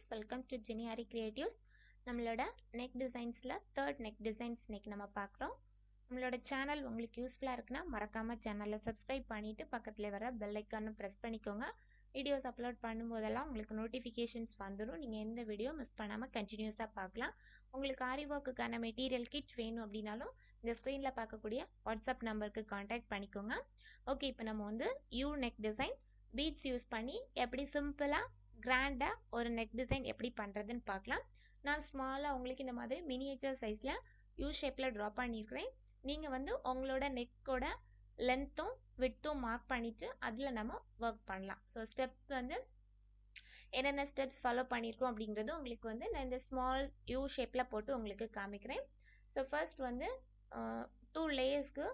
friends welcome to ஜெனியாரி creatives நம்மளோட neck டிசைன்ஸில் தேர்ட் நெக் டிசைன்ஸ் இன்றைக்கி நம்ம பார்க்குறோம் நம்மளோட சேனல் உங்களுக்கு யூஸ்ஃபுல்லாக இருக்குன்னா மறக்காமல் சேனலில் சப்ஸ்கிரைப் பண்ணிவிட்டு பக்கத்தில் வர பெல் ஐக்கானும் ப்ரெஸ் பண்ணிக்கோங்க வீடியோஸ் அப்லோட் பண்ணும்போதெல்லாம் உங்களுக்கு நோட்டிஃபிகேஷன்ஸ் வந்துடும் நீங்கள் எந்த வீடியோ மிஸ் பண்ணாமல் கண்டினியூஸாக பார்க்கலாம் உங்களுக்கு ஆரி ஒர்க்குக்கான மெட்டீரியல் கிட் வேணும் அப்படின்னாலும் இந்த ஸ்க்ரீனில் பார்க்கக்கூடிய வாட்ஸ்அப் நம்பருக்கு காண்டாக்ட் பண்ணிக்கோங்க ஓகே இப்போ நம்ம வந்து U neck design beads use பண்ணி எப்படி சிம்பிளாக கிராண்டாக ஒரு நெக் டிசைன் எப்படி பண்ணுறதுன்னு பார்க்கலாம் நான் ஸ்மாலாக உங்களுக்கு இந்த மாதிரி மினியேச்சர் சைஸில் யூ ஷேப்பில் ட்ரா பண்ணியிருக்கிறேன் நீங்கள் வந்து உங்களோட நெக்கோட லென்த்தும் விட்த்தும் மார்க் பண்ணிவிட்டு அதில் நம்ம ஒர்க் பண்ணலாம் ஸோ ஸ்டெப் வந்து என்னென்ன ஸ்டெப்ஸ் ஃபாலோ பண்ணியிருக்கோம் அப்படிங்கிறது உங்களுக்கு வந்து நான் இந்த ஸ்மால் யூ ஷேப்பில் போட்டு உங்களுக்கு காமிக்கிறேன் ஸோ ஃபர்ஸ்ட் வந்து டூ லேயர்ஸ்க்கு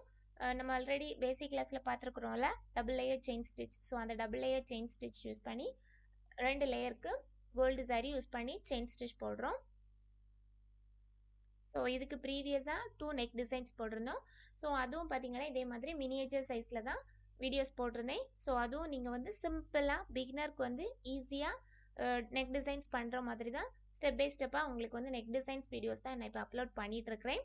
நம்ம ஆல்ரெடி பேசிக் கிளாஸில் பார்த்துருக்குறோம்ல double layer chain stitch so அந்த double layer chain stitch use பண்ணி ரெண்டு லேயருக்கு கோல்டு சாரி யூஸ் பண்ணி செயின் ஸ்டிச் போடுறோம் ஸோ இதுக்கு ப்ரீவியஸாக டூ நெக் டிசைன்ஸ் போட்டிருந்தோம் ஸோ அதுவும் பார்த்தீங்கன்னா இதே மாதிரி மினியேச்சர் சைஸில் தான் வீடியோஸ் போட்டிருந்தேன் ஸோ அதுவும் நீங்கள் வந்து சிம்பிளாக பிகினருக்கு வந்து ஈஸியாக நெக் டிசைன்ஸ் பண்ணுற மாதிரி தான் ஸ்டெப் பை ஸ்டெப்பாக உங்களுக்கு வந்து நெக் டிசைன்ஸ் வீடியோஸ் தான் நான் இப்போ அப்லோட் பண்ணிகிட்ருக்கிறேன்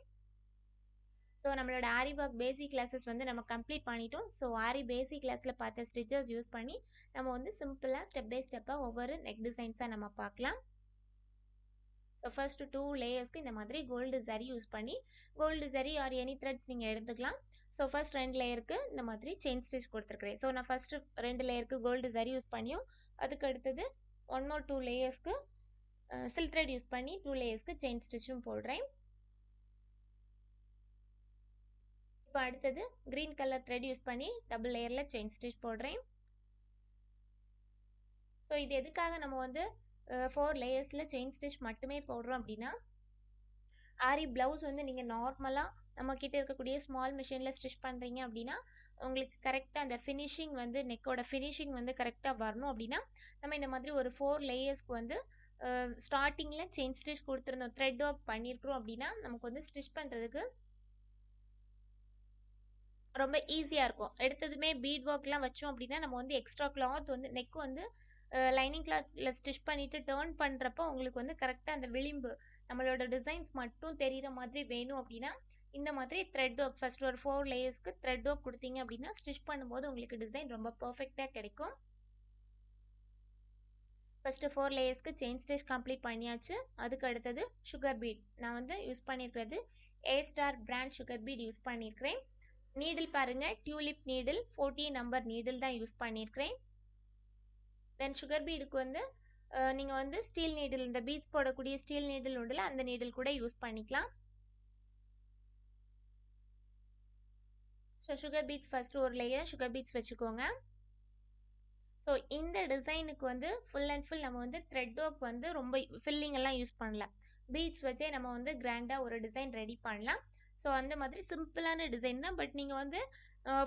ஸோ நம்மளோட ஆரி ஒர்க் பேசிக் கிளாஸஸ் வந்து நம்ம கம்ப்ளீட் பண்ணிட்டோம் ஸோ ஆரி பேசிக் கிளாஸில் பார்த்த ஸ்டிச்சஸ் யூஸ் பண்ணி நம்ம வந்து சிம்பிளாக ஸ்டெப் பை ஸ்டெப்பாக ஒவ்வொரு நெக் டிசைன்ஸாக நம்ம பார்க்கலாம் ஸோ ஃபர்ஸ்ட் டூ லேயர்ஸ்க்கு இந்த மாதிரி கோல்டு ஜரி யூஸ் பண்ணி gold zari or any threads நீங்கள் எடுத்துக்கலாம் ஸோ ஃபர்ஸ்ட் ரெண்டு லேயருக்கு இந்த மாதிரி செயின் ஸ்டிச் கொடுத்துருக்குறேன் ஸோ நான் ஃபஸ்ட்டு ரெண்டு லேயருக்கு கோல்டு ஜரி யூஸ் பண்ணியும் அதுக்கு அடுத்தது ஒன் மோர் டூ லேயர்ஸ்க்கு சில்க் த்ரெட் யூஸ் பண்ணி டூ லேயர்ஸ்க்கு செயின் ஸ்டிச்சும் போடுறேன் இப்போ அடுத்தது க்ரீன் கலர் த்ரெட் யூஸ் பண்ணி டபுள் லேயரில் செயின் ஸ்டிச் போடுறேன் ஸோ இது எதுக்காக நம்ம வந்து ஃபோர் லேயர்ஸில் செயின் ஸ்டிச் மட்டுமே போடுறோம் அப்படின்னா ஆரி ப்ளவுஸ் வந்து நீங்கள் நார்மலாக நம்ம கிட்ட இருக்கக்கூடிய ஸ்மால் மிஷினில் ஸ்டிச் பண்ணுறீங்க அப்படின்னா உங்களுக்கு கரெக்டாக அந்த ஃபினிஷிங் வந்து நெக்கோட ஃபினிஷிங் வந்து கரெக்டாக வரணும் அப்படின்னா நம்ம இந்த மாதிரி ஒரு ஃபோர் லேயர்ஸ்க்கு வந்து ஸ்டார்டிங்கில் செயின் ஸ்டிச் கொடுத்துருந்தோம் த்ரெட் ஒர்க் பண்ணியிருக்கிறோம் அப்படின்னா நமக்கு வந்து ஸ்டிச் பண்ணுறதுக்கு ரொம்ப ஈஸியாக இருக்கும் எடுத்ததுமே பீட் ஒர்க்லாம் வச்சோம் அப்படின்னா நம்ம வந்து எக்ஸ்ட்ரா கிளாத் வந்து நெக் வந்து லைனிங் கிளாத்தில் ஸ்டிச் பண்ணிவிட்டு டேர்ன் பண்ணுறப்போ உங்களுக்கு வந்து கரெக்டாக அந்த விளிம்பு நம்மளோட டிசைன்ஸ் மட்டும் தெரிகிற மாதிரி வேணும் அப்படின்னா இந்த மாதிரி த்ரெட் ஒர்க் ஃபஸ்ட் ஒரு ஃபோர் லேயர்ஸ்க்கு த்ரெட் ஒர்க் கொடுத்தீங்க அப்படின்னா ஸ்டிச் பண்ணும்போது உங்களுக்கு டிசைன் ரொம்ப பர்ஃபெக்டாக கிடைக்கும் ஃபஸ்ட்டு ஃபோர் லேயர்ஸ்க்கு செயின் ஸ்டிச் கம்ப்ளீட் பண்ணியாச்சு அதுக்கு அடுத்தது சுகர் பீட் நான் வந்து யூஸ் பண்ணியிருக்கிறது a star brand sugar bead use பண்ணியிருக்கிறேன் நீடில் பாருங்க tulip needle fourteen number needle தான் யூஸ் பண்ணியிருக்கிறேன் தென் சுகர் பீடுக்கு வந்து நீங்கள் வந்து ஸ்டீல் நீடில் இந்த பீட்ஸ் போடக்கூடிய ஸ்டீல் நீடில் உண்டுல அந்த நீடில் கூட யூஸ் பண்ணிக்கலாம் ஸோ சுகர் பீட்ஸ் ஃபஸ்ட்டு ஒரு லேயர் சுகர் பீட்ஸ் வச்சுக்கோங்க ஸோ இந்த டிசைனுக்கு வந்து ஃபுல் அண்ட் ஃபுல் நம்ம வந்து த்ரெட் ஒர்க் வந்து ரொம்ப ஃபில்லிங் எல்லாம் யூஸ் பண்ணல பீட்ஸ் வச்சே நம்ம வந்து கிராண்டாக ஒரு டிசைன் ரெடி பண்ணலாம் ஸோ அந்த மாதிரி சிம்பிளான டிசைன் தான் பட் நீங்கள் வந்து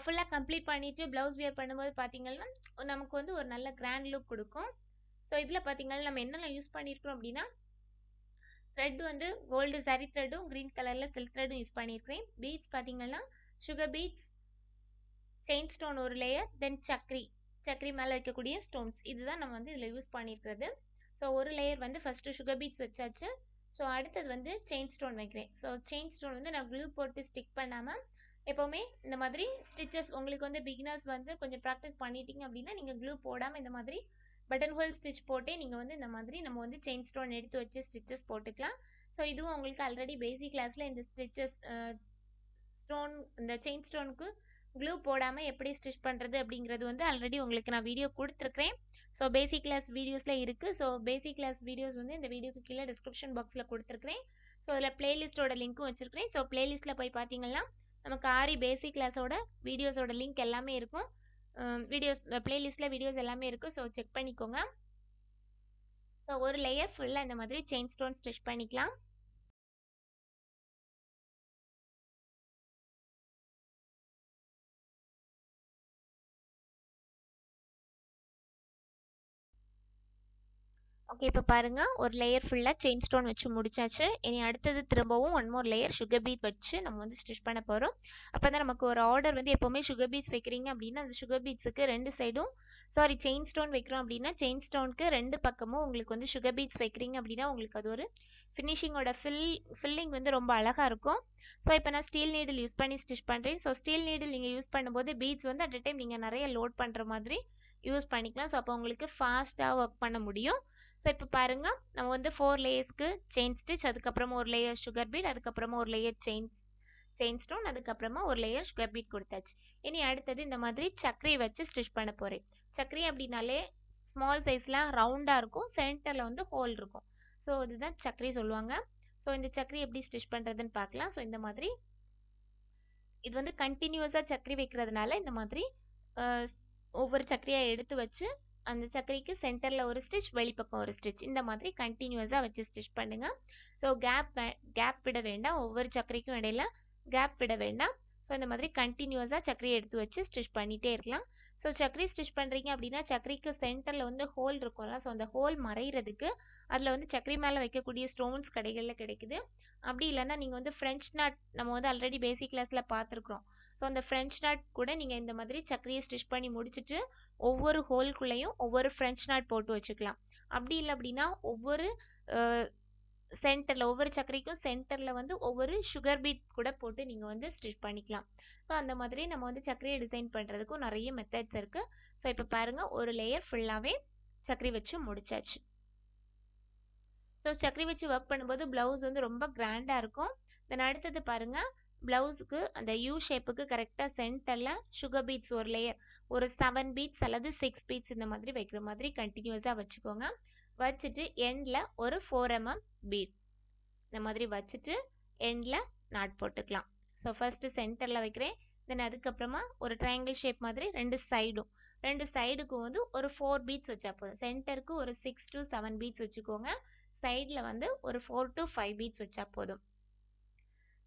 ஃபுல்லாக கம்ப்ளீட் பண்ணிவிட்டு ப்ளவுஸ் வியர் பண்ணும்போது பார்த்தீங்கன்னா நமக்கு வந்து ஒரு நல்ல கிராண்ட் லுக் கொடுக்கும் ஸோ இதில் பார்த்தீங்கன்னா நம்ம என்னென்ன யூஸ் பண்ணியிருக்கிறோம் அப்படின்னா த்ரெட் வந்து கோல்டு சரி த்ரெட்டும் க்ரீன் கலரில் சில்க் த்ரெட்டும் யூஸ் பண்ணியிருக்கிறேன் பீட்ஸ் பார்த்தீங்கன்னா சுகர் பீட்ஸ் செயின் ஸ்டோன் ஒரு லேயர் தென் சக்கரி சக்கரி மேலே வைக்கக்கூடிய ஸ்டோன்ஸ் இதுதான் நம்ம வந்து இதில் யூஸ் பண்ணியிருக்கிறது ஸோ ஒரு லேயர் வந்து ஃபஸ்ட்டு சுகர் பீட்ஸ் வச்சாச்சு ஸோ அடுத்தது வந்து செயின் ஸ்டோன் வைக்கிறேன் ஸோ செயின் ஸ்டோன் வந்து நான் க்ளூ போட்டு ஸ்டிக் பண்ணாமல் எப்போவுமே இந்த மாதிரி ஸ்டிச்சஸ் உங்களுக்கு வந்து பிகினர்ஸ் வந்து கொஞ்சம் ப்ராக்டிஸ் பண்ணிட்டீங்க அப்படின்னா நீங்கள் க்ளூ போடாமல் இந்த மாதிரி பட்டன் ஹோல் ஸ்டிச் போட்டே நீங்கள் வந்து இந்த மாதிரி நம்ம வந்து செயின் ஸ்டோன் எடுத்து வச்சு ஸ்டிச்சஸ் போட்டுக்கலாம் ஸோ இதுவும் உங்களுக்கு ஆல்ரெடி பேசிக் கிளாஸில் இந்த ஸ்டிச்சஸ் ஸ்டோன் இந்த செயின் ஸ்டோனுக்கு க்ளூ போடாமல் எப்படி ஸ்டிச் பண்ணுறது அப்படிங்கிறது வந்து ஆல்ரெடி உங்களுக்கு நான் வீடியோ கொடுத்துருக்குறேன் ஸோ பேசிக் கிளாஸ் வீடியோஸில் இருக்குது ஸோ பேசிக் கிளாஸ் வீடியோஸ் வந்து இந்த வீடியோக்கு கீழே டிஸ்கிரிப்ஷன் பாக்ஸில் கொடுத்துருக்குறேன் ஸோ அதில் பிளேலிஸ்ட்டோட லிங்க்கும் வச்சுருக்கிறேன் ஸோ பிளேலிஸ்ட்டில் போய் பார்த்தீங்கன்னா நமக்கு ஆரி பேசிக் கிளாஸோட வீடியோஸோட லிங்க் எல்லாமே இருக்கும் வீடியோஸ் பிளேலிஸ்ட்டில் வீடியோஸ் எல்லாமே இருக்கும் ஸோ செக் பண்ணிக்கோங்க ஸோ ஒரு லேயர் ஃபுல்லாக இந்த மாதிரி செயின் ஸ்டோன் ஸ்டிச் பண்ணிக்கலாம் ஓகே இப்போ பாருங்கள் ஒரு லேயர் ஃபுல்லாக செயின் ஸ்டோன் வச்சு முடிச்சாச்சு இனி அடுத்தது திரும்பவும் one more layer sugar bead வச்சு நம்ம வந்து ஸ்டிச் பண்ண போகிறோம் அப்போ தான் நமக்கு ஒரு ஆர்டர் வந்து எப்போவுமே சுகர் பீட்ஸ் வைக்கிறீங்க அப்படின்னா அந்த சுகர் பீட்ஸுக்கு ரெண்டு சைடும் சாரி செயின் ஸ்டோன் வைக்கிறோம் அப்படின்னா செயின் ஸ்டோனுக்கு ரெண்டு பக்கமும் உங்களுக்கு வந்து சுகர் பீட்ஸ் வைக்கிறீங்க அப்படின்னா உங்களுக்கு அது ஒரு ஃபினிஷிங்கோட ஃபில் ஃபில்லிங் வந்து ரொம்ப அழகாக இருக்கும் ஸோ இப்போ நான் ஸ்டீல் நீடில் யூஸ் பண்ணி ஸ்டிச் பண்ணுறேன் ஸோ ஸ்டீல் நீடில் நீங்கள் யூஸ் பண்ணும்போது பீட்ஸ் வந்து அட் அ டைம் நீங்கள் நிறைய லோட் பண்ணுற மாதிரி யூஸ் பண்ணிக்கலாம் ஸோ அப்போ உங்களுக்கு ஃபாஸ்ட்டாக ஒர்க் பண்ண முடியும் ஸோ இப்போ பாருங்கள் நம்ம வந்து ஃபோர் லேயர்ஸ்க்கு செயின் ஸ்டிச் அதுக்கப்புறமா ஒரு லேயர் சுகர் பீட் அதுக்கப்புறமா ஒரு லேயர் செயின் செயின் ஸ்டோன் அதுக்கப்புறமா ஒரு லேயர் சுகர் பீட் கொடுத்தாச்சு இனி அடுத்தது இந்த மாதிரி சக்கரி வச்சு ஸ்டிச் பண்ண போகிறேன் சக்கரி அப்படின்னாலே ஸ்மால் சைஸ்லாம் ரவுண்டாக இருக்கும் சென்டரில் வந்து ஹோல் இருக்கும் ஸோ இதுதான் சக்கரி சொல்லுவாங்க ஸோ இந்த சக்கரி எப்படி ஸ்டிச் பண்ணுறதுன்னு பார்க்கலாம் ஸோ இந்த மாதிரி இது வந்து கண்டினியூஸாக சக்கரி வைக்கிறதுனால இந்த மாதிரி ஒவ்வொரு சக்கரியாக எடுத்து வச்சு அந்த சக்கரைக்கு சென்டரில் ஒரு ஸ்டிச் வெளிப்பக்கம் ஒரு ஸ்டிச் இந்த மாதிரி கண்டினியூஸாக வச்சு ஸ்டிச் பண்ணுங்கள் ஸோ கேப் கேப் விட வேண்டாம் ஒவ்வொரு சக்கரைக்கும் இடையில கேப் விட வேண்டாம் ஸோ இந்த மாதிரி கண்டினியூஸாக சக்கரையை எடுத்து வச்சு ஸ்டிச் பண்ணிகிட்டே இருக்கலாம் ஸோ சக்கரி ஸ்டிச் பண்ணுறீங்க அப்படின்னா சக்கரிக்கு சென்டரில் வந்து ஹோல் இருக்கும்ல ஸோ அந்த ஹோல் மறைகிறதுக்கு அதில் வந்து சக்கரி மேலே வைக்கக்கூடிய ஸ்டோன்ஸ் கடைகளில் கிடைக்குது அப்படி இல்லைன்னா நீங்கள் வந்து ஃப்ரெஞ்ச் நாட் நம்ம வந்து ஆல்ரெடி பேசிக் கிளாஸில் பார்த்துருக்குறோம் ஸோ அந்த ஃப்ரெஞ்ச் நாட் கூட நீங்கள் இந்த மாதிரி சக்கரையை ஸ்டிச் பண்ணி முடிச்சுட்டு ஒவ்வொரு ஹோல்குள்ளேயும் ஒவ்வொரு ஃப்ரெஞ்ச் நாட் போட்டு வச்சுக்கலாம் அப்படி இல்லை அப்படின்னா ஒவ்வொரு சென்டரில் ஒவ்வொரு சக்கரைக்கும் சென்டரில் வந்து ஒவ்வொரு சுகர் பீட் கூட போட்டு நீங்கள் வந்து ஸ்டிச் பண்ணிக்கலாம் ஸோ அந்த மாதிரி நம்ம வந்து சக்கரையை டிசைன் பண்ணுறதுக்கும் நிறைய மெத்தட்ஸ் இருக்குது ஸோ இப்போ பாருங்கள் ஒரு லேயர் ஃபுல்லாகவே சக்கரி வச்சு முடிச்சாச்சு ஸோ சக்கரி வச்சு ஒர்க் பண்ணும்போது ப்ளவுஸ் வந்து ரொம்ப கிராண்டாக இருக்கும் தென் அடுத்தது பாருங்கள் ப்ளவுஸுக்கு அந்த யூ ஷேப்புக்கு கரெக்டாக சென்டரில் சுகர் பீட்ஸ் ஒரு லேயர் ஒரு செவன் பீட்ஸ் அல்லது சிக்ஸ் பீட்ஸ் இந்த மாதிரி வைக்கிற மாதிரி கண்டினியூஸாக வச்சுக்கோங்க வச்சுட்டு எண்டில் ஒரு ஃபோர் எம்எம் பீட் இந்த மாதிரி வச்சுட்டு எண்டில் நாட் போட்டுக்கலாம் ஸோ ஃபஸ்ட்டு சென்டரில் வைக்கிறேன் தென் அதுக்கப்புறமா ஒரு ட்ரையாங்கிள் ஷேப் மாதிரி ரெண்டு சைடும் ரெண்டு சைடுக்கும் வந்து ஒரு ஃபோர் பீட்ஸ் வச்சா போதும் சென்டருக்கு ஒரு சிக்ஸ் டு செவன் பீட்ஸ் வச்சுக்கோங்க சைடில் வந்து ஒரு ஃபோர் டு ஃபைவ் பீட்ஸ் வச்சா போதும்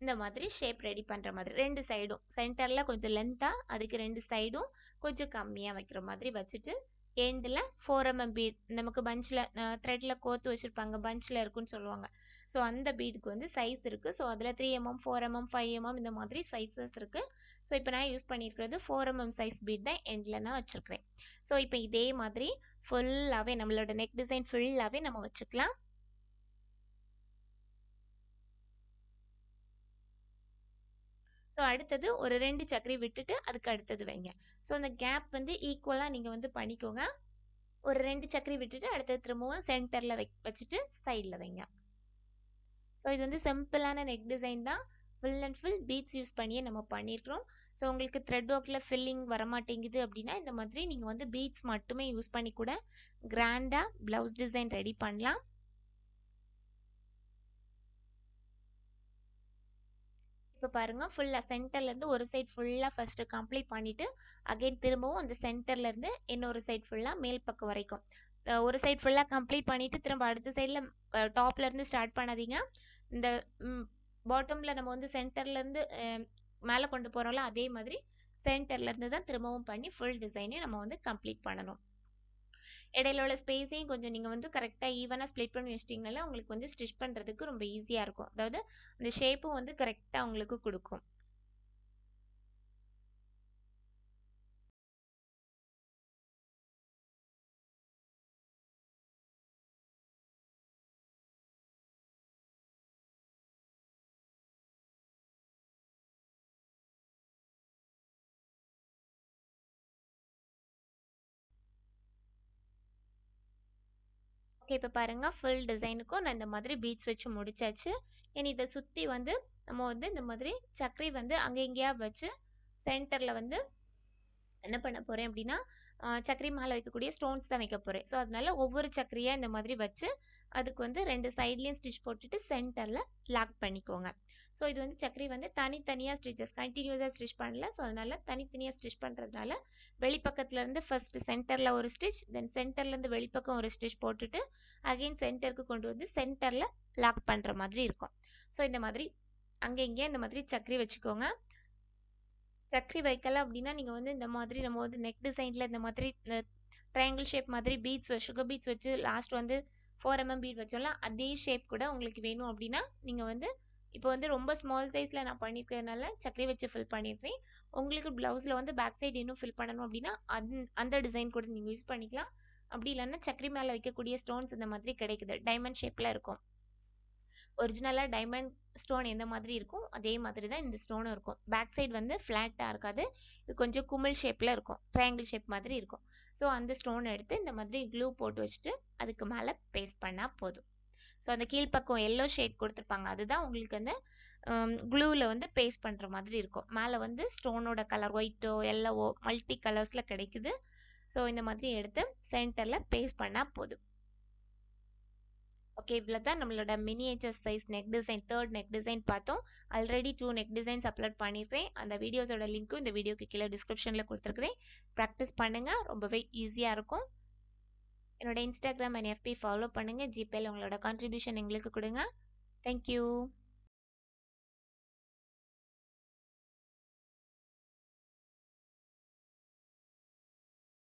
இந்த மாதிரி ஷேப் ரெடி பண்ணுற மாதிரி ரெண்டு சைடும் சென்டரில் கொஞ்சம் லென்த்தாக அதுக்கு ரெண்டு சைடும் கொஞ்சம் கம்மியாக வைக்கிற மாதிரி வச்சுட்டு எண்டில் ஃபோர் எம்எம் பீட் நமக்கு பஞ்சில் த்ரெட்டில் கோத்து வச்சுருப்பாங்க பஞ்சில் இருக்குன்னு சொல்லுவாங்க ஸோ அந்த பீடுக்கு வந்து சைஸ் இருக்குது ஸோ அதில் three mm four mm five mm இந்த மாதிரி சைஸஸ் இருக்குது ஸோ இப்போ நான் யூஸ் பண்ணியிருக்கிறது ஃபோர் எம்எம் சைஸ் பீட் தான் எண்டில் நான் வச்சுருக்கிறேன் ஸோ இப்போ இதே மாதிரி ஃபுல்லாகவே நம்மளோட நெக் டிசைன் ஃபுல்லாகவே நம்ம வச்சுக்கலாம் ஸோ அடுத்தது ஒரு ரெண்டு சக்கரி விட்டுட்டு அதுக்கு அடுத்தது வைங்க ஸோ அந்த கேப் வந்து ஈக்குவலாக நீங்கள் வந்து பண்ணிக்கோங்க ஒரு ரெண்டு சக்கரி விட்டுட்டு அடுத்தது திரும்பவும் சென்டரில் வை வச்சுட்டு சைடில் வைங்க ஸோ இது வந்து சிம்பிளான நெக் டிசைன் தான் full and full beads use பண்ணியே நம்ம பண்ணியிருக்கிறோம் ஸோ உங்களுக்கு த்ரெட் ஒர்க்கில் ஃபில்லிங் வரமாட்டேங்குது அப்படின்னா இந்த மாதிரி நீங்கள் வந்து பீட்ஸ் மட்டுமே யூஸ் பண்ணி கூட கிராண்டாக ப்ளவுஸ் டிசைன் ரெடி பண்ணலாம் இப்போ பாருங்கள் ஃபுல்லாக சென்டர்லேருந்து ஒரு சைட் ஃபுல்லாக ஃபஸ்ட்டு கம்ப்ளீட் பண்ணிவிட்டு அகெயின் திரும்பவும் அந்த சென்டர்லேருந்து இன்னொரு சைட் ஃபுல்லாக மேல் பக்கம் வரைக்கும் ஒரு சைட் ஃபுல்லாக கம்ப்ளீட் பண்ணிவிட்டு திரும்ப அடுத்த சைடில் டாப்லேருந்து ஸ்டார்ட் பண்ணாதீங்க இந்த பாட்டமில் நம்ம வந்து சென்டர்லேருந்து மேலே கொண்டு போகிறோம்ல அதே மாதிரி சென்டர்லேருந்து தான் திரும்பவும் பண்ணி ஃபுல் டிசைனையும் நம்ம வந்து கம்ப்ளீட் பண்ணணும் இடையில உள்ள ஸ்பேஸையும் கொஞ்சம் நீங்கள் வந்து கரெக்டாக ஈவனாக ஸ்ப்ளிட் பண்ணி வச்சிட்டிங்கனால உங்களுக்கு வந்து ஸ்டிச் பண்ணுறதுக்கு ரொம்ப ஈஸியாக இருக்கும் அதாவது அந்த ஷேப்பும் வந்து கரெக்டாக உங்களுக்கு கொடுக்கும் இப்போ பாருங்கள் ஃபுல் டிசைனுக்கும் நான் இந்த மாதிரி பீட்ஸ் வச்சு முடித்தாச்சு இனி இதை சுற்றி வந்து நம்ம வந்து இந்த மாதிரி சக்கரை வந்து அங்கே இங்கேயா வச்சு சென்டரில் வந்து என்ன பண்ண போகிறேன் அப்படின்னா சக்கரி மேலே வைக்கக்கூடிய ஸ்டோன்ஸ் தான் வைக்க போகிறேன் ஸோ அதனால ஒவ்வொரு சக்கரியாக இந்த மாதிரி வச்சு அதுக்கு வந்து ரெண்டு சைட்லேயும் ஸ்டிச் போட்டுட்டு சென்டரில் லாக் பண்ணிக்கோங்க ஸோ இது வந்து சக்கரி வந்து தனித்தனியாக ஸ்டிச்சஸ் கண்டினியூஸாக ஸ்டிச் பண்ணல ஸோ அதனால் தனித்தனியாக ஸ்டிச் பண்ணுறதுனால வெளிப்பக்கத்துலேருந்து ஃபஸ்ட்டு சென்டரில் ஒரு ஸ்டிச் தென் சென்டர்லேருந்து வெளிப்பக்கம் ஒரு ஸ்டிச் போட்டுட்டு அகெயின் சென்டருக்கு கொண்டு வந்து சென்டரில் லாக் பண்ணுற மாதிரி இருக்கும் ஸோ இந்த மாதிரி அங்கே இங்கே இந்த மாதிரி சக்கரி வச்சுக்கோங்க சக்கரி வைக்கலை அப்படின்னா நீங்கள் வந்து இந்த மாதிரி நம்ம வந்து நெக் டிசைனில் இந்த மாதிரி ட்ரையாங்கிள் ஷேப் மாதிரி பீட்ஸ் சுகர் பீட்ஸ் வச்சு லாஸ்ட் வந்து ஃபோர் எம்எம் பீட் வச்சோம்ல அதே ஷேப் கூட உங்களுக்கு வேணும் அப்படின்னா நீங்கள் வந்து இப்போ வந்து ரொம்ப ஸ்மால் சைஸில் நான் பண்ணியிருக்கிறதுனால சக்கரை வச்சு ஃபில் பண்ணிடுறேன் உங்களுக்கு ப்ளவுஸில் வந்து பேக் சைடு இன்னும் ஃபில் பண்ணணும் அப்படின்னா அந் அந்த டிசைன் கூட நீங்கள் யூஸ் பண்ணிக்கலாம் அப்படி இல்லைன்னா சக்கரி மேலே வைக்கக்கூடிய ஸ்டோன்ஸ் இந்த மாதிரி கிடைக்குது டைமண்ட் ஷேப்பில் இருக்கும் ஒரிஜினலாக டைமண்ட் ஸ்டோன் எந்த மாதிரி இருக்கும் அதே மாதிரி தான் இந்த ஸ்டோனும் இருக்கும் பேக் சைடு வந்து ஃப்ளாட்டாக இருக்காது கொஞ்சம் குமிழ் ஷேப்பில் இருக்கும் ட்ரையாங்கிள் ஷேப் மாதிரி இருக்கும் ஸோ அந்த ஸ்டோன் எடுத்து இந்த மாதிரி க்ளூ போட்டு வச்சுட்டு அதுக்கு மேலே பேஸ்ட் பண்ணால் போதும் ஸோ அந்த கீழ்ப்பக்கம் எல்லோ ஷேட் கொடுத்துருப்பாங்க அதுதான் உங்களுக்கு அந்த க்ளூவில் வந்து பேஸ்ட் பண்ணுற மாதிரி இருக்கும் மேலே வந்து ஸ்டோனோட கலர் ஒயிட்டோ எல்லோவோ மல்டி கலர்ஸில் கிடைக்குது ஸோ இந்த மாதிரி எடுத்து சென்டரில் பேஸ்ட் பண்ணால் போதும் ஓகே இவ்வளோ தான் நம்மளோட miniature size neck design third neck design பார்த்தோம் already two neck designs upload பண்ணியிருக்கேன் அந்த வீடியோஸோட லிங்க்கும் இந்த வீடியோக்கு கீழே டிஸ்கிரிப்ஷனில் கொடுத்துருக்குறேன் ப்ராக்டிஸ் பண்ணுங்கள் ரொம்பவே ஈஸியாக இருக்கும் என்னோட இன்ஸ்டாகிராம் அண்ட் எஃபி ஃபாலோ பண்ணுங்கள் ஜிபேயில் உங்களோட கான்ட்ரிபியூஷன் எங்களுக்கு கொடுங்க தேங்க்யூ